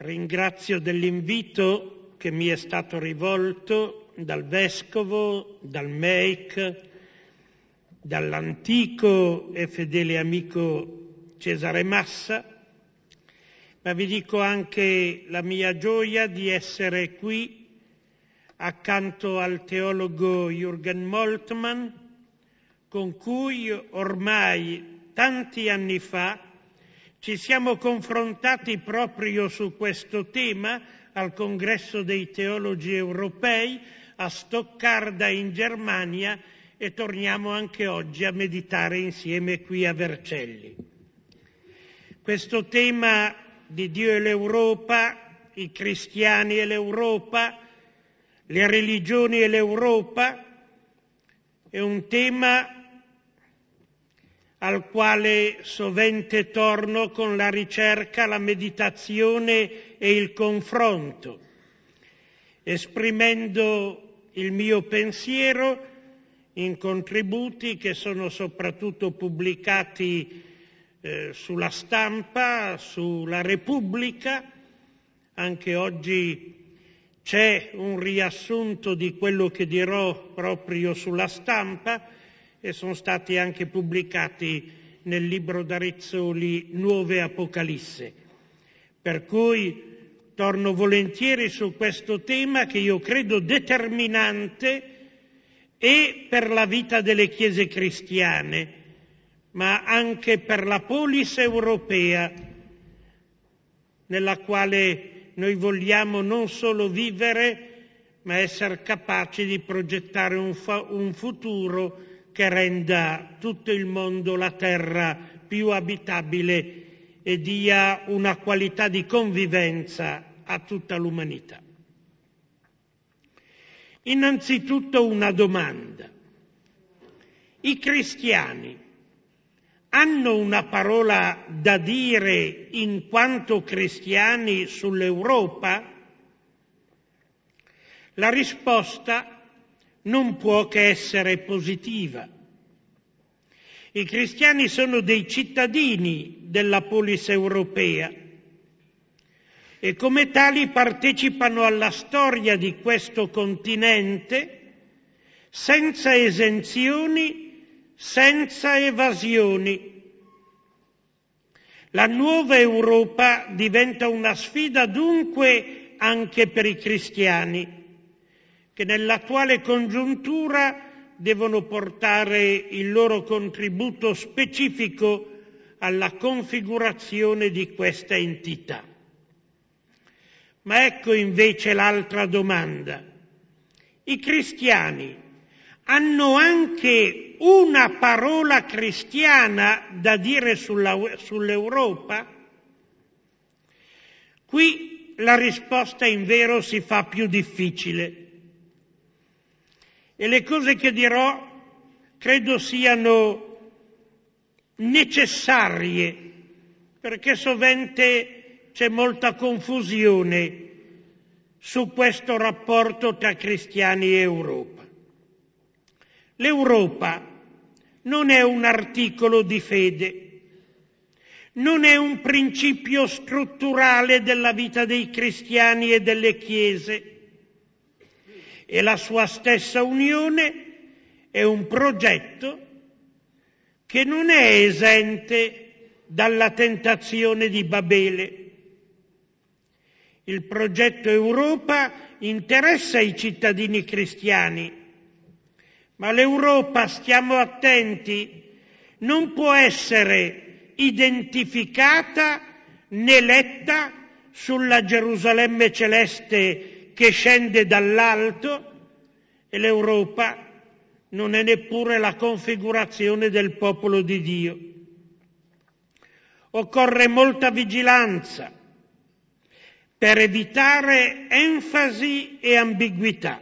Ringrazio dell'invito che mi è stato rivolto dal Vescovo, dal MEIC, dall'antico e fedele amico Cesare Massa, ma vi dico anche la mia gioia di essere qui accanto al teologo Jürgen Moltmann, con cui ormai tanti anni fa ci siamo confrontati proprio su questo tema al Congresso dei Teologi Europei a Stoccarda in Germania e torniamo anche oggi a meditare insieme qui a Vercelli. Questo tema di Dio e l'Europa, i cristiani e l'Europa, le religioni e l'Europa è un tema al quale sovente torno con la ricerca, la meditazione e il confronto, esprimendo il mio pensiero in contributi che sono soprattutto pubblicati eh, sulla stampa, sulla Repubblica. Anche oggi c'è un riassunto di quello che dirò proprio sulla stampa e sono stati anche pubblicati nel libro d'Arezzoli Nuove Apocalisse. Per cui torno volentieri su questo tema che io credo determinante e per la vita delle chiese cristiane, ma anche per la polis europea nella quale noi vogliamo non solo vivere, ma essere capaci di progettare un, fa- un futuro che renda tutto il mondo, la terra, più abitabile e dia una qualità di convivenza a tutta l'umanità. Innanzitutto una domanda. I cristiani hanno una parola da dire in quanto cristiani sull'Europa? La risposta non può che essere positiva. I cristiani sono dei cittadini della polis europea e come tali partecipano alla storia di questo continente senza esenzioni, senza evasioni. La nuova Europa diventa una sfida dunque anche per i cristiani, che nell'attuale congiuntura devono portare il loro contributo specifico alla configurazione di questa entità. Ma ecco invece l'altra domanda. I cristiani hanno anche una parola cristiana da dire sulla, sull'Europa? Qui la risposta in vero si fa più difficile e le cose che dirò credo siano necessarie, perché sovente c'è molta confusione su questo rapporto tra cristiani e Europa. L'Europa non è un articolo di fede, non è un principio strutturale della vita dei cristiani e delle chiese, e la sua stessa unione è un progetto che non è esente dalla tentazione di Babele. Il progetto Europa interessa i cittadini cristiani, ma l'Europa, stiamo attenti, non può essere identificata né letta sulla Gerusalemme celeste che scende dall'alto e l'Europa non è neppure la configurazione del popolo di Dio. Occorre molta vigilanza per evitare enfasi e ambiguità.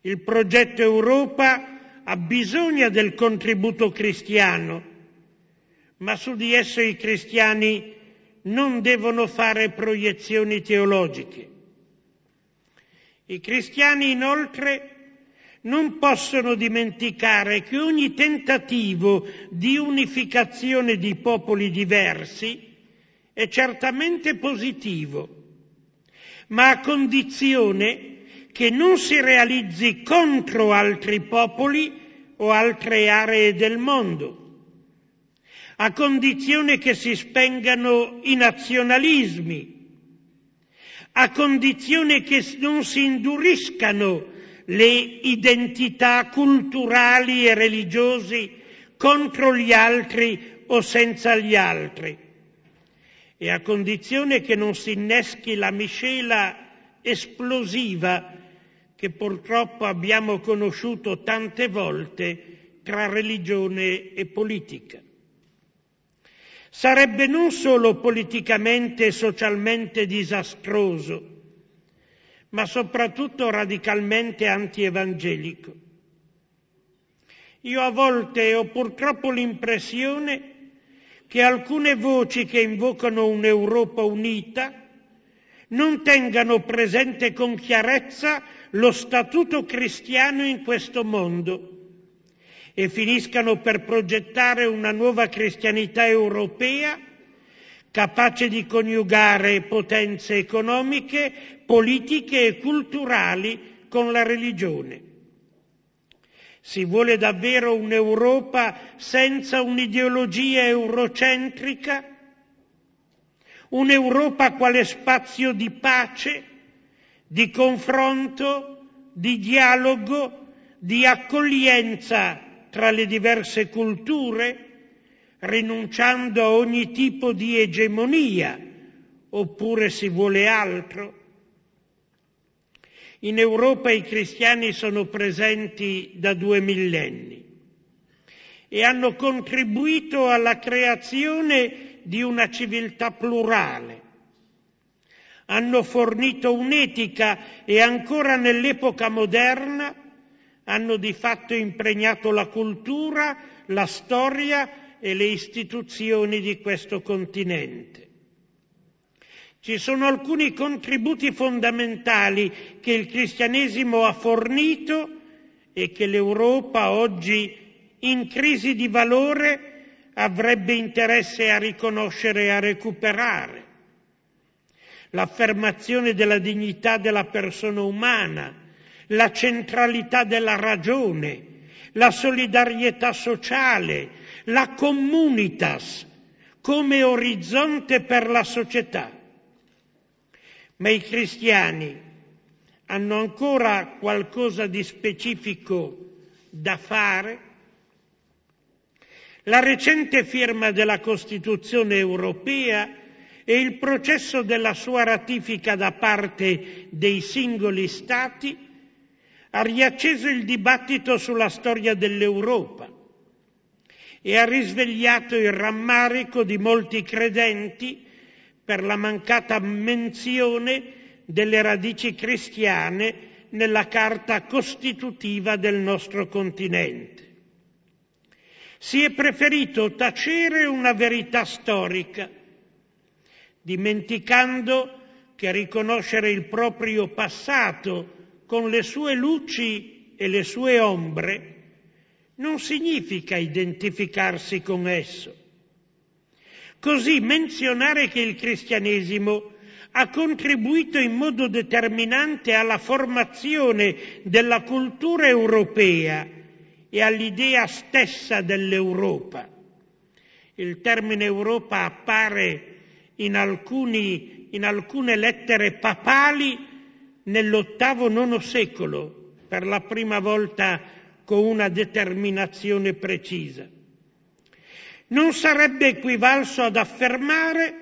Il progetto Europa ha bisogno del contributo cristiano, ma su di esso i cristiani non devono fare proiezioni teologiche. I cristiani inoltre non possono dimenticare che ogni tentativo di unificazione di popoli diversi è certamente positivo, ma a condizione che non si realizzi contro altri popoli o altre aree del mondo, a condizione che si spengano i nazionalismi, a condizione che non si induriscano le identità culturali e religiosi contro gli altri o senza gli altri e a condizione che non si inneschi la miscela esplosiva che purtroppo abbiamo conosciuto tante volte tra religione e politica sarebbe non solo politicamente e socialmente disastroso, ma soprattutto radicalmente antievangelico. Io a volte ho purtroppo l'impressione che alcune voci che invocano un'Europa unita non tengano presente con chiarezza lo statuto cristiano in questo mondo e finiscano per progettare una nuova cristianità europea capace di coniugare potenze economiche, politiche e culturali con la religione. Si vuole davvero un'Europa senza un'ideologia eurocentrica? Un'Europa quale spazio di pace, di confronto, di dialogo, di accoglienza tra le diverse culture, rinunciando a ogni tipo di egemonia, oppure si vuole altro. In Europa i cristiani sono presenti da due millenni e hanno contribuito alla creazione di una civiltà plurale. Hanno fornito un'etica e ancora nell'epoca moderna hanno di fatto impregnato la cultura, la storia e le istituzioni di questo continente. Ci sono alcuni contributi fondamentali che il cristianesimo ha fornito e che l'Europa oggi in crisi di valore avrebbe interesse a riconoscere e a recuperare. L'affermazione della dignità della persona umana, la centralità della ragione, la solidarietà sociale, la communitas come orizzonte per la società. Ma i cristiani hanno ancora qualcosa di specifico da fare? La recente firma della Costituzione europea e il processo della sua ratifica da parte dei singoli Stati ha riacceso il dibattito sulla storia dell'Europa e ha risvegliato il rammarico di molti credenti per la mancata menzione delle radici cristiane nella carta costitutiva del nostro continente. Si è preferito tacere una verità storica, dimenticando che riconoscere il proprio passato con le sue luci e le sue ombre non significa identificarsi con esso. Così menzionare che il cristianesimo ha contribuito in modo determinante alla formazione della cultura europea e all'idea stessa dell'Europa. Il termine Europa appare in, alcuni, in alcune lettere papali nell'ottavo nono secolo per la prima volta con una determinazione precisa. Non sarebbe equivalso ad affermare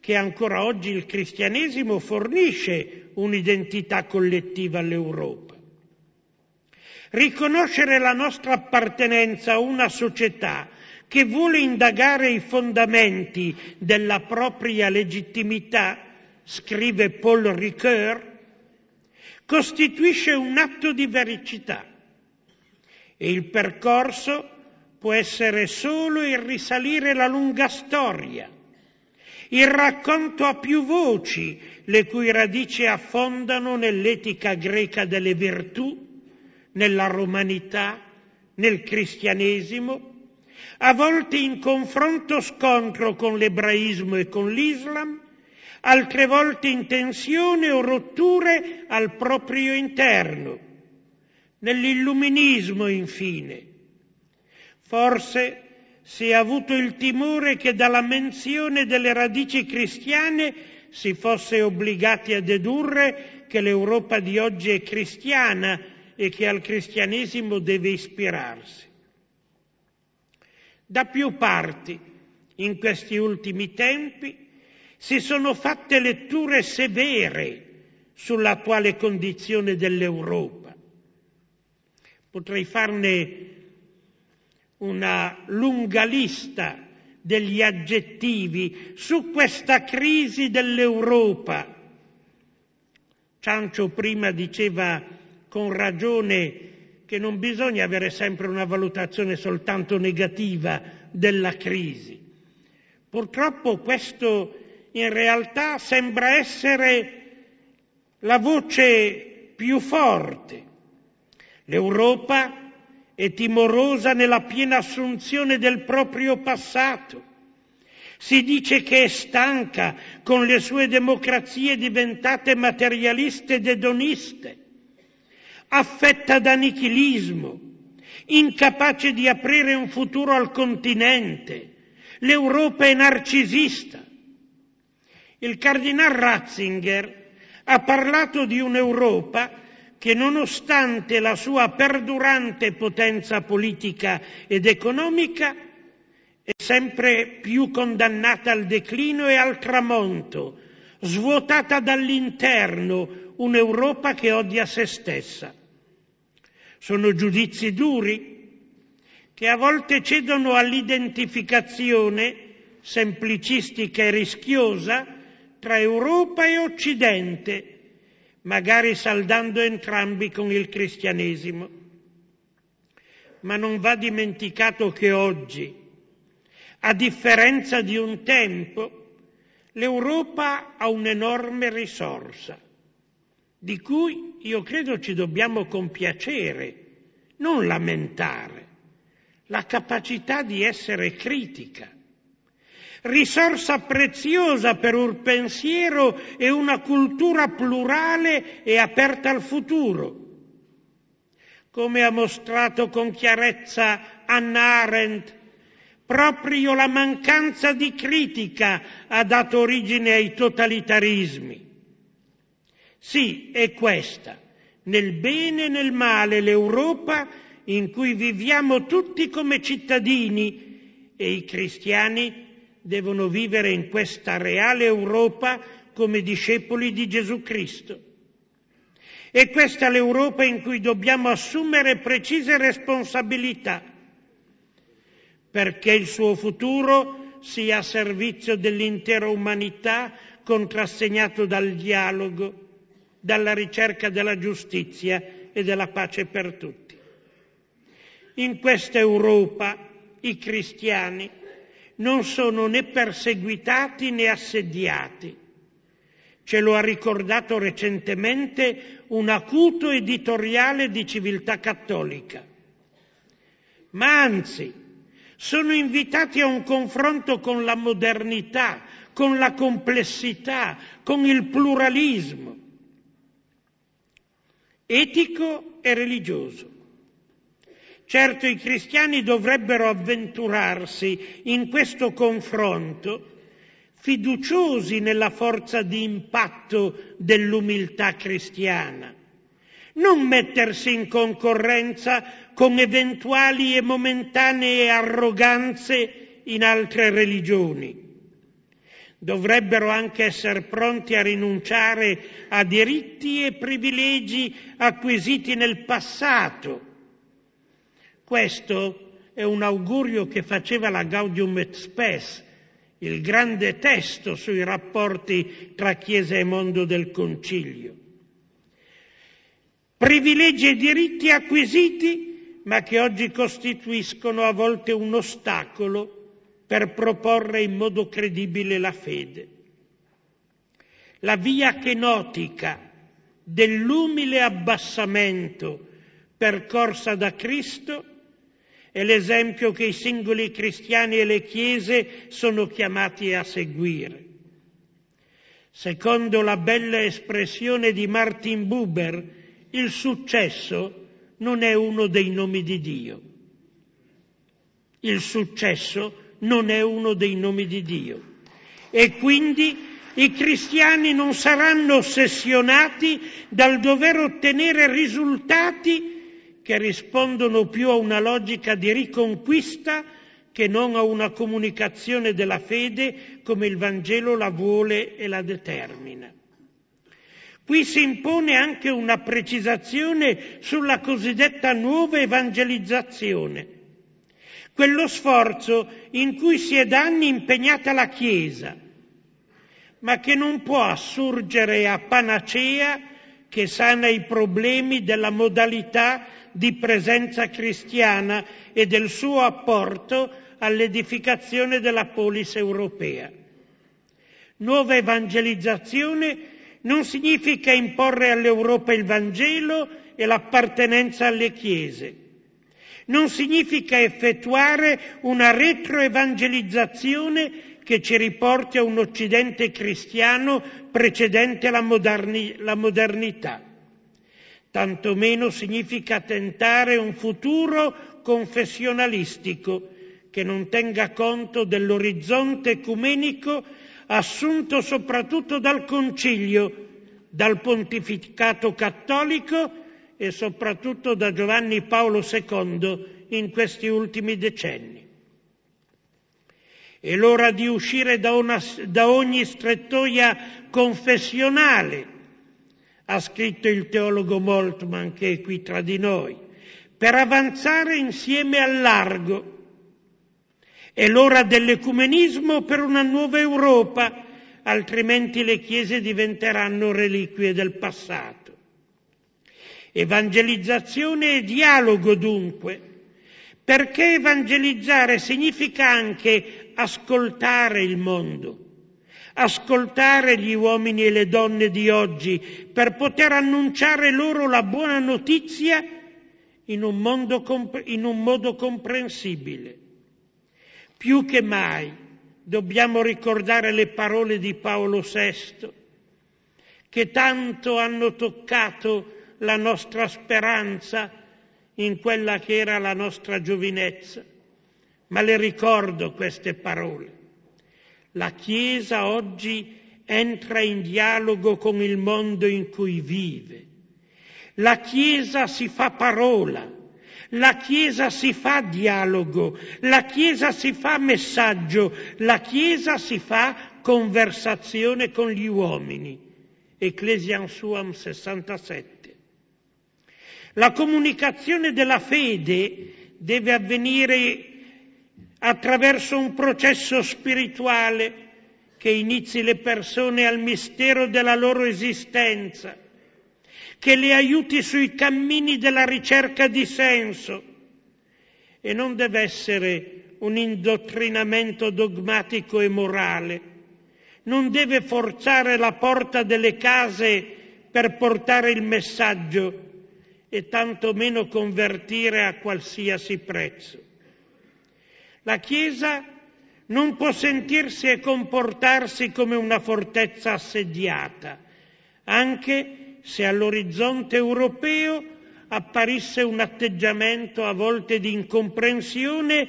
che ancora oggi il cristianesimo fornisce un'identità collettiva all'Europa. Riconoscere la nostra appartenenza a una società che vuole indagare i fondamenti della propria legittimità, scrive Paul Ricoeur, costituisce un atto di vericità e il percorso può essere solo il risalire la lunga storia, il racconto a più voci le cui radici affondano nell'etica greca delle virtù, nella romanità, nel cristianesimo, a volte in confronto scontro con l'ebraismo e con l'Islam, altre volte in tensione o rotture al proprio interno. Nell'illuminismo, infine, forse si è avuto il timore che dalla menzione delle radici cristiane si fosse obbligati a dedurre che l'Europa di oggi è cristiana e che al cristianesimo deve ispirarsi. Da più parti, in questi ultimi tempi, si sono fatte letture severe sull'attuale condizione dell'Europa. Potrei farne una lunga lista degli aggettivi su questa crisi dell'Europa. Ciancio prima diceva con ragione che non bisogna avere sempre una valutazione soltanto negativa della crisi. Purtroppo questo in realtà sembra essere la voce più forte. L'Europa è timorosa nella piena assunzione del proprio passato. Si dice che è stanca con le sue democrazie diventate materialiste ed edoniste, affetta da nichilismo, incapace di aprire un futuro al continente. L'Europa è narcisista, il cardinal Ratzinger ha parlato di un'Europa che nonostante la sua perdurante potenza politica ed economica è sempre più condannata al declino e al tramonto, svuotata dall'interno, un'Europa che odia se stessa. Sono giudizi duri che a volte cedono all'identificazione semplicistica e rischiosa tra Europa e Occidente, magari saldando entrambi con il cristianesimo. Ma non va dimenticato che oggi, a differenza di un tempo, l'Europa ha un'enorme risorsa, di cui io credo ci dobbiamo compiacere, non lamentare, la capacità di essere critica risorsa preziosa per un pensiero e una cultura plurale e aperta al futuro. Come ha mostrato con chiarezza Anna Arendt, proprio la mancanza di critica ha dato origine ai totalitarismi. Sì, è questa, nel bene e nel male, l'Europa in cui viviamo tutti come cittadini e i cristiani devono vivere in questa reale Europa come discepoli di Gesù Cristo. E questa è l'Europa in cui dobbiamo assumere precise responsabilità, perché il suo futuro sia a servizio dell'intera umanità contrassegnato dal dialogo, dalla ricerca della giustizia e della pace per tutti. In questa Europa i cristiani non sono né perseguitati né assediati. Ce lo ha ricordato recentemente un acuto editoriale di civiltà cattolica. Ma anzi, sono invitati a un confronto con la modernità, con la complessità, con il pluralismo etico e religioso. Certo i cristiani dovrebbero avventurarsi in questo confronto fiduciosi nella forza di impatto dell'umiltà cristiana, non mettersi in concorrenza con eventuali e momentanee arroganze in altre religioni. Dovrebbero anche essere pronti a rinunciare a diritti e privilegi acquisiti nel passato questo è un augurio che faceva la Gaudium et Spes, il grande testo sui rapporti tra Chiesa e mondo del Concilio. Privilegi e diritti acquisiti, ma che oggi costituiscono a volte un ostacolo per proporre in modo credibile la fede. La via kenotica dell'umile abbassamento percorsa da Cristo è l'esempio che i singoli cristiani e le chiese sono chiamati a seguire. Secondo la bella espressione di Martin Buber, il successo non è uno dei nomi di Dio. Il successo non è uno dei nomi di Dio. E quindi i cristiani non saranno ossessionati dal dover ottenere risultati che rispondono più a una logica di riconquista che non a una comunicazione della fede come il Vangelo la vuole e la determina. Qui si impone anche una precisazione sulla cosiddetta nuova evangelizzazione, quello sforzo in cui si è da anni impegnata la Chiesa, ma che non può assurgere a panacea che sana i problemi della modalità di presenza cristiana e del suo apporto all'edificazione della polis europea. Nuova evangelizzazione non significa imporre all'Europa il Vangelo e l'appartenenza alle chiese. Non significa effettuare una retroevangelizzazione che ci riporti a un Occidente cristiano precedente la, moderni- la modernità tantomeno significa tentare un futuro confessionalistico che non tenga conto dell'orizzonte ecumenico assunto soprattutto dal Concilio, dal pontificato cattolico e soprattutto da Giovanni Paolo II in questi ultimi decenni. È l'ora di uscire da, una, da ogni strettoia confessionale ha scritto il teologo Moltmann che è qui tra di noi, per avanzare insieme al largo. È l'ora dell'ecumenismo per una nuova Europa, altrimenti le chiese diventeranno reliquie del passato. Evangelizzazione e dialogo dunque, perché evangelizzare significa anche ascoltare il mondo ascoltare gli uomini e le donne di oggi per poter annunciare loro la buona notizia in un, comp- in un modo comprensibile. Più che mai dobbiamo ricordare le parole di Paolo VI, che tanto hanno toccato la nostra speranza in quella che era la nostra giovinezza. Ma le ricordo queste parole. La Chiesa oggi entra in dialogo con il mondo in cui vive. La Chiesa si fa parola, la Chiesa si fa dialogo, la Chiesa si fa messaggio, la Chiesa si fa conversazione con gli uomini. Ecclesiam Suam 67. La comunicazione della fede deve avvenire attraverso un processo spirituale che inizi le persone al mistero della loro esistenza, che le aiuti sui cammini della ricerca di senso e non deve essere un indottrinamento dogmatico e morale, non deve forzare la porta delle case per portare il messaggio e tantomeno convertire a qualsiasi prezzo. La Chiesa non può sentirsi e comportarsi come una fortezza assediata, anche se all'orizzonte europeo apparisse un atteggiamento a volte di incomprensione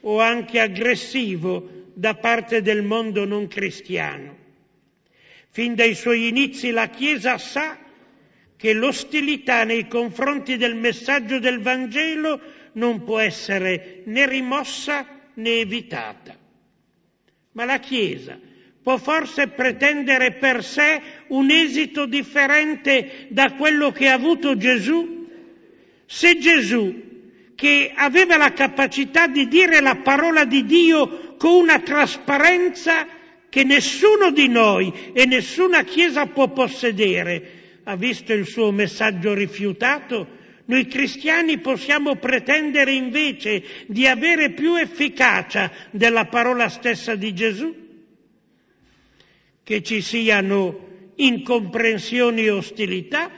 o anche aggressivo da parte del mondo non cristiano. Fin dai suoi inizi la Chiesa sa che l'ostilità nei confronti del messaggio del Vangelo non può essere né rimossa né evitata. Ma la Chiesa può forse pretendere per sé un esito differente da quello che ha avuto Gesù? Se Gesù, che aveva la capacità di dire la parola di Dio con una trasparenza che nessuno di noi e nessuna Chiesa può possedere, ha visto il suo messaggio rifiutato, noi cristiani possiamo pretendere invece di avere più efficacia della parola stessa di Gesù? Che ci siano incomprensioni e ostilità?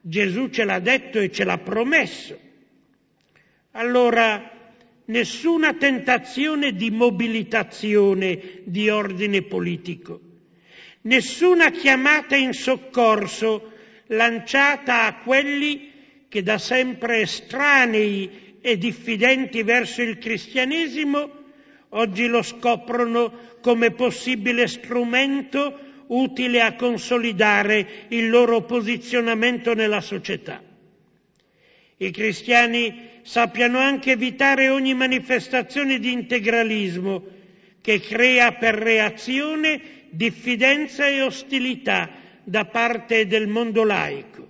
Gesù ce l'ha detto e ce l'ha promesso. Allora, nessuna tentazione di mobilitazione di ordine politico, nessuna chiamata in soccorso lanciata a quelli che da sempre estranei e diffidenti verso il cristianesimo, oggi lo scoprono come possibile strumento utile a consolidare il loro posizionamento nella società. I cristiani sappiano anche evitare ogni manifestazione di integralismo che crea per reazione diffidenza e ostilità da parte del mondo laico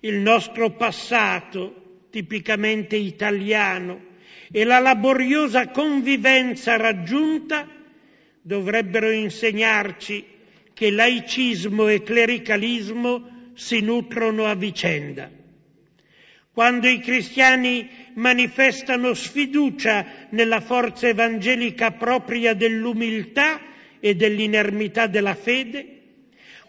il nostro passato tipicamente italiano e la laboriosa convivenza raggiunta dovrebbero insegnarci che laicismo e clericalismo si nutrono a vicenda. Quando i cristiani manifestano sfiducia nella forza evangelica propria dell'umiltà e dell'inermità della fede,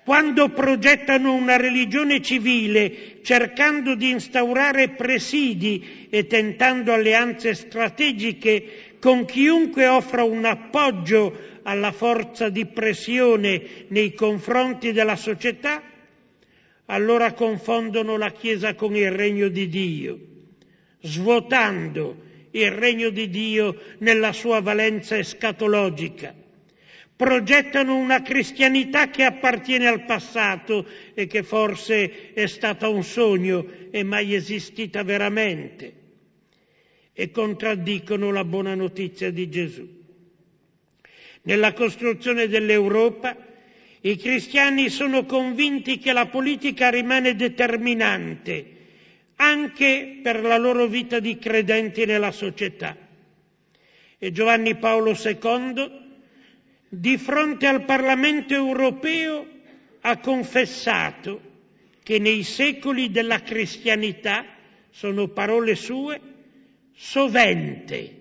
quando progettano una religione civile cercando di instaurare presidi e tentando alleanze strategiche con chiunque offra un appoggio alla forza di pressione nei confronti della società, allora confondono la Chiesa con il regno di Dio, svuotando il regno di Dio nella sua valenza escatologica progettano una cristianità che appartiene al passato e che forse è stata un sogno e mai esistita veramente, e contraddicono la buona notizia di Gesù. Nella costruzione dell'Europa i cristiani sono convinti che la politica rimane determinante anche per la loro vita di credenti nella società. E Giovanni Paolo II di fronte al Parlamento europeo ha confessato che nei secoli della cristianità, sono parole sue, sovente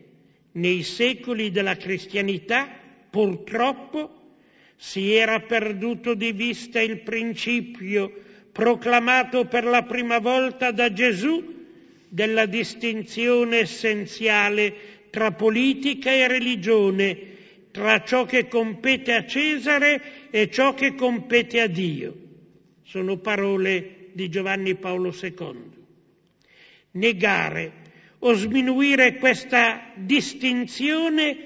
nei secoli della cristianità purtroppo si era perduto di vista il principio proclamato per la prima volta da Gesù della distinzione essenziale tra politica e religione tra ciò che compete a Cesare e ciò che compete a Dio. Sono parole di Giovanni Paolo II. Negare o sminuire questa distinzione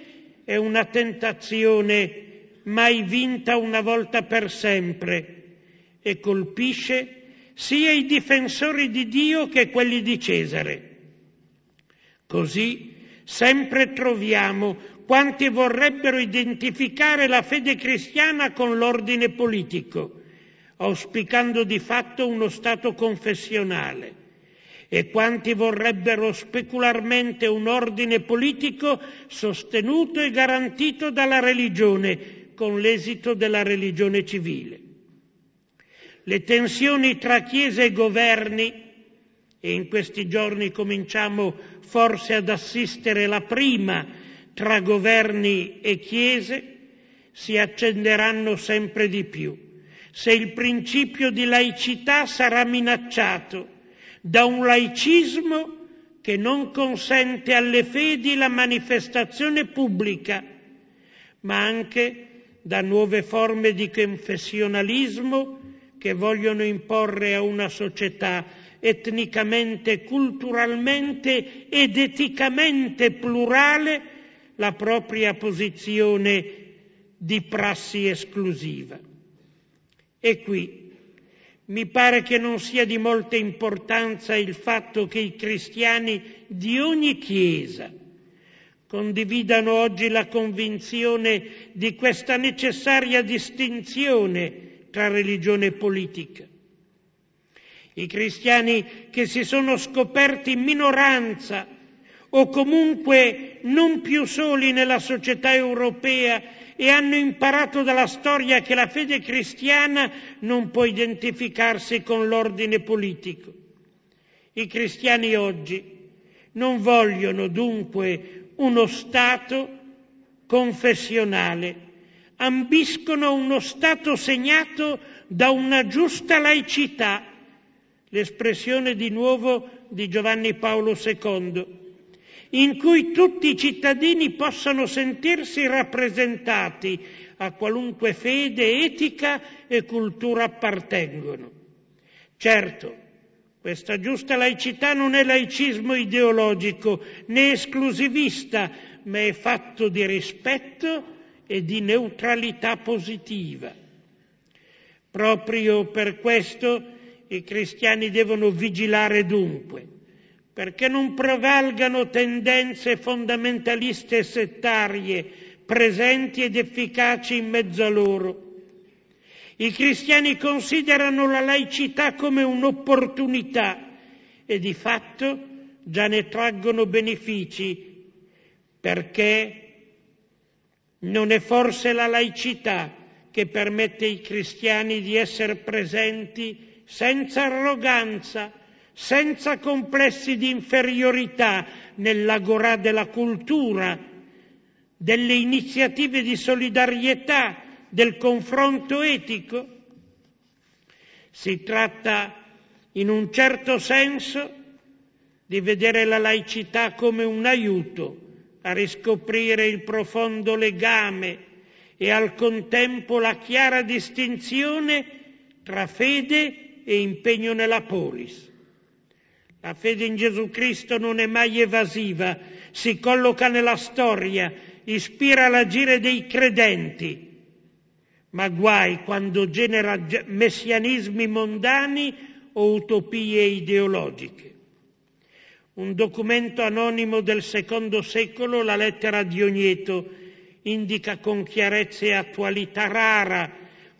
è una tentazione mai vinta una volta per sempre e colpisce sia i difensori di Dio che quelli di Cesare. Così sempre troviamo quanti vorrebbero identificare la fede cristiana con l'ordine politico, auspicando di fatto uno Stato confessionale, e quanti vorrebbero specularmente un ordine politico sostenuto e garantito dalla religione, con l'esito della religione civile. Le tensioni tra Chiesa e governi, e in questi giorni cominciamo forse ad assistere la prima, tra governi e chiese si accenderanno sempre di più se il principio di laicità sarà minacciato da un laicismo che non consente alle fedi la manifestazione pubblica, ma anche da nuove forme di confessionalismo che vogliono imporre a una società etnicamente, culturalmente ed eticamente plurale la propria posizione di prassi esclusiva. E qui mi pare che non sia di molta importanza il fatto che i cristiani di ogni Chiesa condividano oggi la convinzione di questa necessaria distinzione tra religione e politica. I cristiani che si sono scoperti in minoranza o comunque non più soli nella società europea e hanno imparato dalla storia che la fede cristiana non può identificarsi con l'ordine politico. I cristiani oggi non vogliono dunque uno Stato confessionale, ambiscono uno Stato segnato da una giusta laicità, l'espressione di nuovo di Giovanni Paolo II in cui tutti i cittadini possano sentirsi rappresentati a qualunque fede, etica e cultura appartengono. Certo, questa giusta laicità non è laicismo ideologico né esclusivista, ma è fatto di rispetto e di neutralità positiva. Proprio per questo i cristiani devono vigilare dunque perché non prevalgano tendenze fondamentaliste e settarie presenti ed efficaci in mezzo a loro. I cristiani considerano la laicità come un'opportunità e di fatto già ne traggono benefici, perché non è forse la laicità che permette ai cristiani di essere presenti senza arroganza, senza complessi di inferiorità nell'agorà della cultura, delle iniziative di solidarietà, del confronto etico? Si tratta, in un certo senso, di vedere la laicità come un aiuto a riscoprire il profondo legame e al contempo la chiara distinzione tra fede e impegno nella polis. La fede in Gesù Cristo non è mai evasiva, si colloca nella storia, ispira l'agire dei credenti, ma guai quando genera messianismi mondani o utopie ideologiche. Un documento anonimo del secondo secolo, la lettera di Ogneto, indica con chiarezza e attualità rara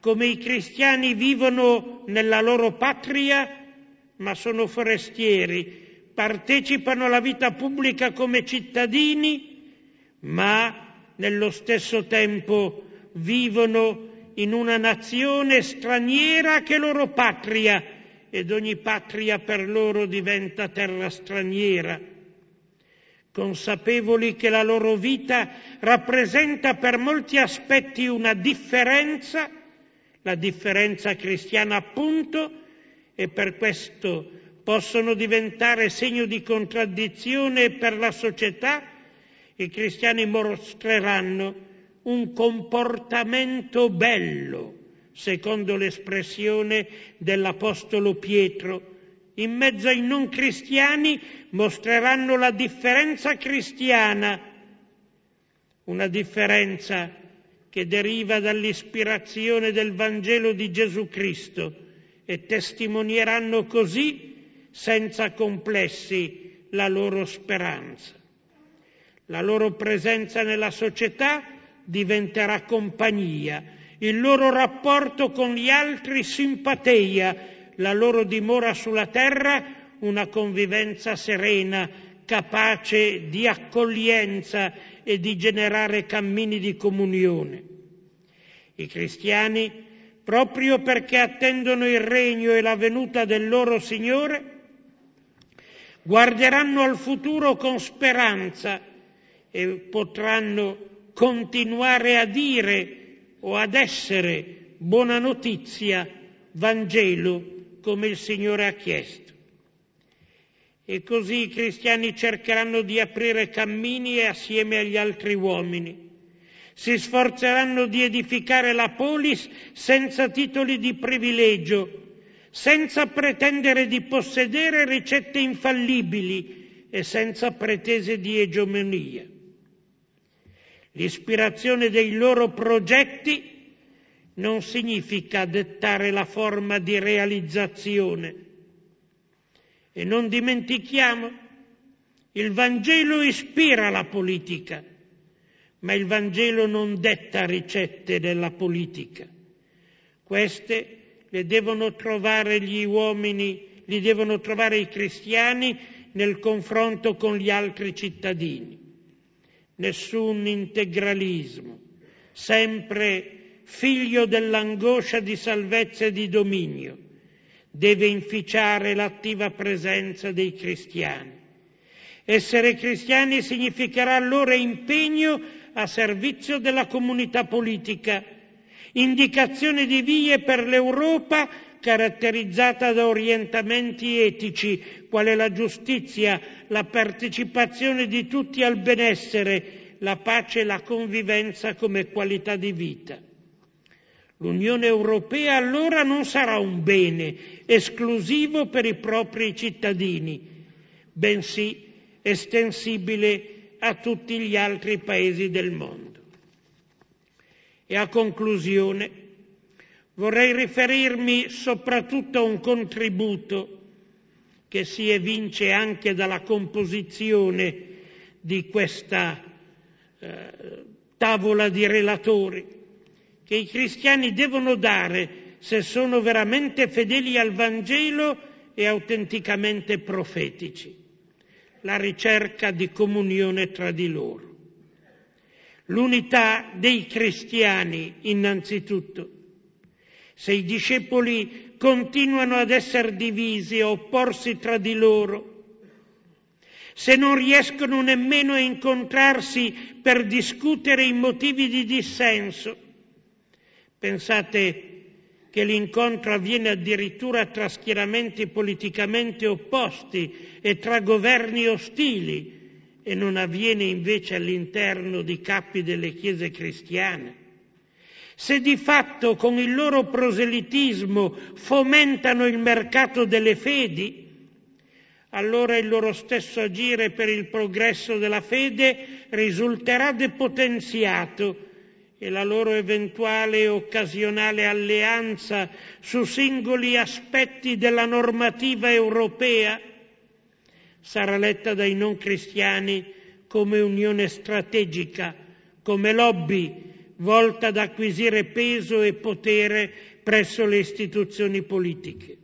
come i cristiani vivono nella loro patria ma sono forestieri, partecipano alla vita pubblica come cittadini, ma nello stesso tempo vivono in una nazione straniera che è loro patria ed ogni patria per loro diventa terra straniera. Consapevoli che la loro vita rappresenta per molti aspetti una differenza, la differenza cristiana appunto, e per questo possono diventare segno di contraddizione per la società, i cristiani mostreranno un comportamento bello, secondo l'espressione dell'Apostolo Pietro. In mezzo ai non cristiani mostreranno la differenza cristiana, una differenza che deriva dall'ispirazione del Vangelo di Gesù Cristo e testimonieranno così, senza complessi, la loro speranza. La loro presenza nella società diventerà compagnia, il loro rapporto con gli altri simpatia, la loro dimora sulla terra una convivenza serena, capace di accoglienza e di generare cammini di comunione. I cristiani proprio perché attendono il regno e la venuta del loro Signore, guarderanno al futuro con speranza e potranno continuare a dire o ad essere buona notizia, Vangelo, come il Signore ha chiesto. E così i cristiani cercheranno di aprire cammini assieme agli altri uomini si sforzeranno di edificare la polis senza titoli di privilegio, senza pretendere di possedere ricette infallibili e senza pretese di egemonia. L'ispirazione dei loro progetti non significa dettare la forma di realizzazione. E non dimentichiamo, il Vangelo ispira la politica ma il Vangelo non detta ricette della politica. Queste le devono trovare gli uomini, li devono trovare i cristiani nel confronto con gli altri cittadini. Nessun integralismo, sempre figlio dell'angoscia di salvezza e di dominio, deve inficiare l'attiva presenza dei cristiani. Essere cristiani significherà allora impegno a servizio della comunità politica, indicazione di vie per l'Europa caratterizzata da orientamenti etici, quale la giustizia, la partecipazione di tutti al benessere, la pace e la convivenza come qualità di vita. L'Unione Europea allora non sarà un bene esclusivo per i propri cittadini, bensì estensibile a tutti gli altri paesi del mondo. E a conclusione vorrei riferirmi soprattutto a un contributo che si evince anche dalla composizione di questa eh, tavola di relatori, che i cristiani devono dare se sono veramente fedeli al Vangelo e autenticamente profetici la ricerca di comunione tra di loro. L'unità dei cristiani innanzitutto. Se i discepoli continuano ad essere divisi e opporsi tra di loro, se non riescono nemmeno a incontrarsi per discutere i motivi di dissenso, pensate che l'incontro avviene addirittura tra schieramenti politicamente opposti e tra governi ostili e non avviene invece all'interno di capi delle chiese cristiane? Se di fatto con il loro proselitismo fomentano il mercato delle fedi, allora il loro stesso agire per il progresso della fede risulterà depotenziato e la loro eventuale occasionale alleanza su singoli aspetti della normativa europea sarà letta dai non cristiani come unione strategica, come lobby volta ad acquisire peso e potere presso le istituzioni politiche.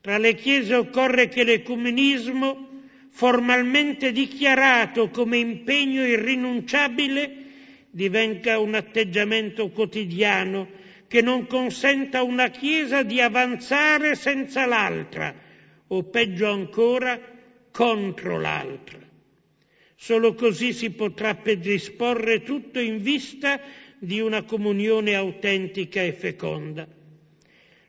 Tra le chiese occorre che l'ecumenismo, formalmente dichiarato come impegno irrinunciabile, divenga un atteggiamento quotidiano che non consenta a una Chiesa di avanzare senza l'altra, o peggio ancora, contro l'altra. Solo così si potrà predisporre tutto in vista di una comunione autentica e feconda.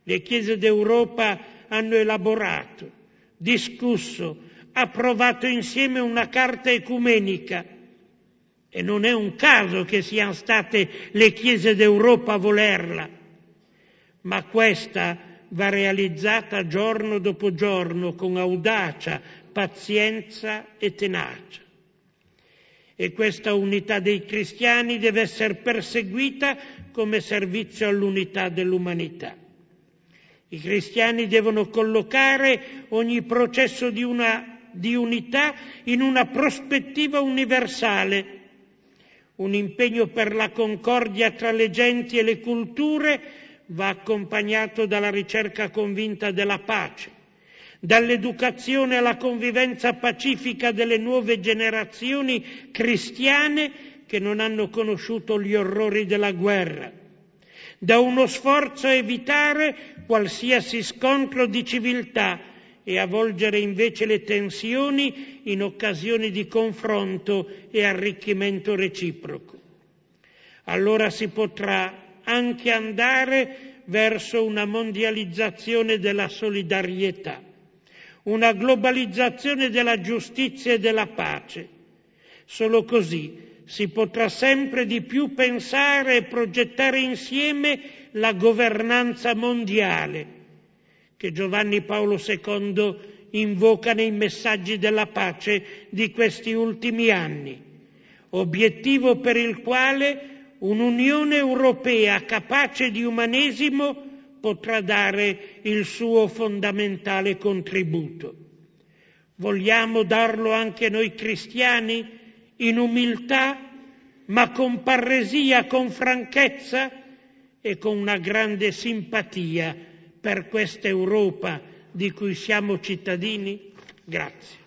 Le Chiese d'Europa hanno elaborato, discusso, approvato insieme una carta ecumenica e non è un caso che siano state le chiese d'Europa a volerla, ma questa va realizzata giorno dopo giorno con audacia, pazienza e tenacia. E questa unità dei cristiani deve essere perseguita come servizio all'unità dell'umanità. I cristiani devono collocare ogni processo di, una, di unità in una prospettiva universale un impegno per la concordia tra le genti e le culture va accompagnato dalla ricerca convinta della pace, dall'educazione alla convivenza pacifica delle nuove generazioni cristiane che non hanno conosciuto gli orrori della guerra, da uno sforzo a evitare qualsiasi scontro di civiltà e avvolgere invece le tensioni in occasioni di confronto e arricchimento reciproco. Allora si potrà anche andare verso una mondializzazione della solidarietà, una globalizzazione della giustizia e della pace. Solo così si potrà sempre di più pensare e progettare insieme la governanza mondiale, che Giovanni Paolo II invoca nei messaggi della pace di questi ultimi anni, obiettivo per il quale un'Unione europea capace di umanesimo potrà dare il suo fondamentale contributo. Vogliamo darlo anche noi cristiani in umiltà, ma con parresia, con franchezza e con una grande simpatia per questa Europa di cui siamo cittadini? Grazie.